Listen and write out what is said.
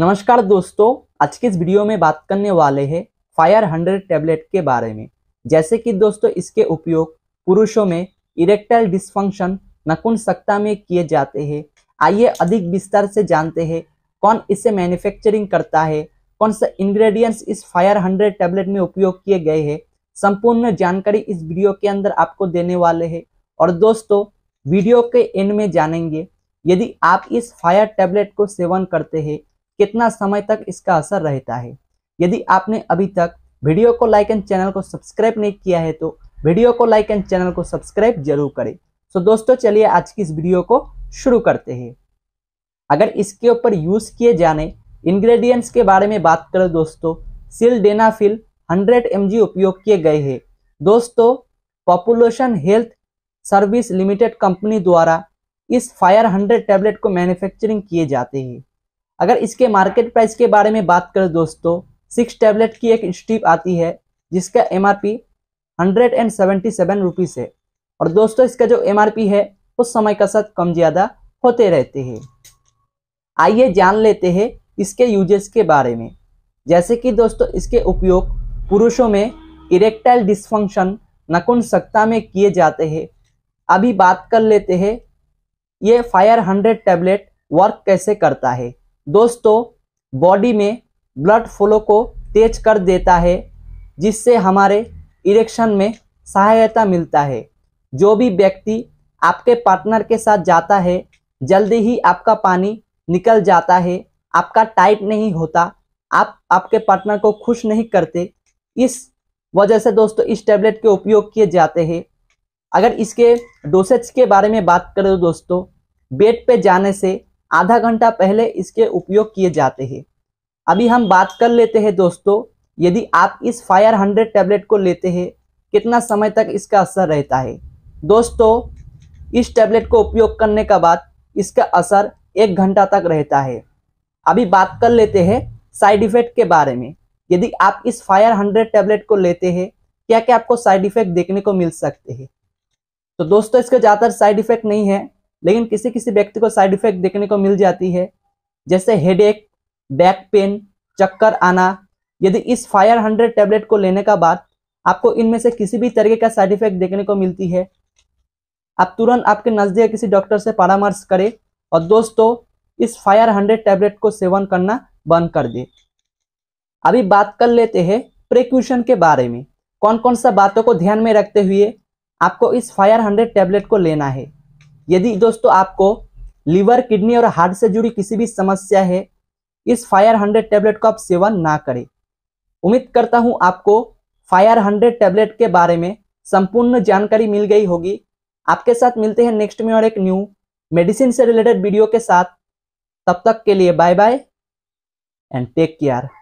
नमस्कार दोस्तों आज के इस वीडियो में बात करने वाले हैं फायर हंड्रेड टैबलेट के बारे में जैसे कि दोस्तों इसके उपयोग पुरुषों में इरेक्टाइल डिस्फंक्शन नकुंसकता में किए जाते हैं आइए अधिक विस्तार से जानते हैं कौन इसे मैन्युफैक्चरिंग करता है कौन सा इंग्रेडिएंट्स इस फायर हंड्रेड टैबलेट में उपयोग किए गए हैं संपूर्ण जानकारी इस वीडियो के अंदर आपको देने वाले है और दोस्तों वीडियो के एंड में जानेंगे यदि आप इस फायर टैबलेट को सेवन करते हैं कितना समय तक इसका असर रहता है यदि आपने अभी तक वीडियो को लाइक एंड चैनल को सब्सक्राइब नहीं किया है तो वीडियो को लाइक एंड चैनल को सब्सक्राइब जरूर करें सो तो so, दोस्तों चलिए आज की इस वीडियो को शुरू करते हैं अगर इसके ऊपर यूज़ किए जाने इंग्रेडिएंट्स के बारे में बात करें दोस्तों सिल डेनाफिल 100 एम उपयोग किए गए हैं दोस्तों population health service limited company द्वारा इस फायर हंड्रेड टैबलेट को मैन्युफैक्चरिंग किए जाते हैं अगर इसके मार्केट प्राइस के बारे में बात करें दोस्तों सिक्स टैबलेट की एक स्ट्रिप आती है जिसका M R P hundred and seventy seven rupees है और दोस्तों इसका जो एम आर पी है उस समय का साथ कम ज़्यादा होते रहते हैं आइए जान लेते हैं इसके यूजेस के बारे में जैसे कि दोस्तों इसके उपयोग पुरुषों में इरेक्टाइल डिस्फंक्शन नकुन सत्ता में किए जाते हैं अभी बात कर लेते हैं ये फायर हंड्रेड टैबलेट वर्क कैसे करता है दोस्तों बॉडी में ब्लड फ्लो को तेज कर देता है जिससे हमारे इरेक्शन में सहायता मिलता है जो भी व्यक्ति आपके पार्टनर के साथ जाता है जल्दी ही आपका पानी निकल जाता है आपका टाइट नहीं होता आप आपके पार्टनर को खुश नहीं करते इस वजह से दोस्तों इस टैबलेट के उपयोग किए जाते हैं अगर इसके डोसेज के बारे में बात करें तो दोस्तों बेड पे जाने से आधा घंटा पहले इसके उपयोग किए जाते हैं अभी हम बात कर लेते हैं दोस्तों यदि आप इस फायर हंड्रेड टैबलेट को लेते हैं कितना समय तक इसका असर रहता है दोस्तों इस टैबलेट को उपयोग करने का बाद इसका असर एक घंटा तक रहता है अभी बात कर लेते हैं साइड इफेक्ट के बारे में यदि आप इस फायर हंड्रेड टैबलेट को लेते हैं क्या क्या आपको साइड इफेक्ट देखने को मिल सकते हैं तो दोस्तों इसके ज़्यादातर साइड इफेक्ट नहीं है लेकिन किसी किसी व्यक्ति को साइड इफेक्ट देखने को मिल जाती है जैसे हेडेक बैक पेन चक्कर आना यदि इस फायर हंड्रेड टेबलेट को लेने का बाद आपको इनमें से किसी भी तरीके का साइड इफेक्ट देखने को मिलती है आप तुरंत आपके नज़दीक किसी डॉक्टर से परामर्श करें और दोस्तों इस फायर हंड्रेड टैबलेट को सेवन करना बंद कर दें अभी बात कर लेते हैं प्रिक्यूशन के बारे में कौन कौन सा बातों को ध्यान में रखते हुए आपको इस फायर हंड्रेड टैबलेट को लेना है यदि दोस्तों आपको लीवर किडनी और हार्ट से जुड़ी किसी भी समस्या है इस फायर हंड्रेड टेबलेट को आप सेवन ना करें उम्मीद करता हूं आपको फायर हंड्रेड टेबलेट के बारे में संपूर्ण जानकारी मिल गई होगी आपके साथ मिलते हैं नेक्स्ट में और एक न्यू मेडिसिन से रिलेटेड वीडियो के साथ तब तक के लिए bye bye and take care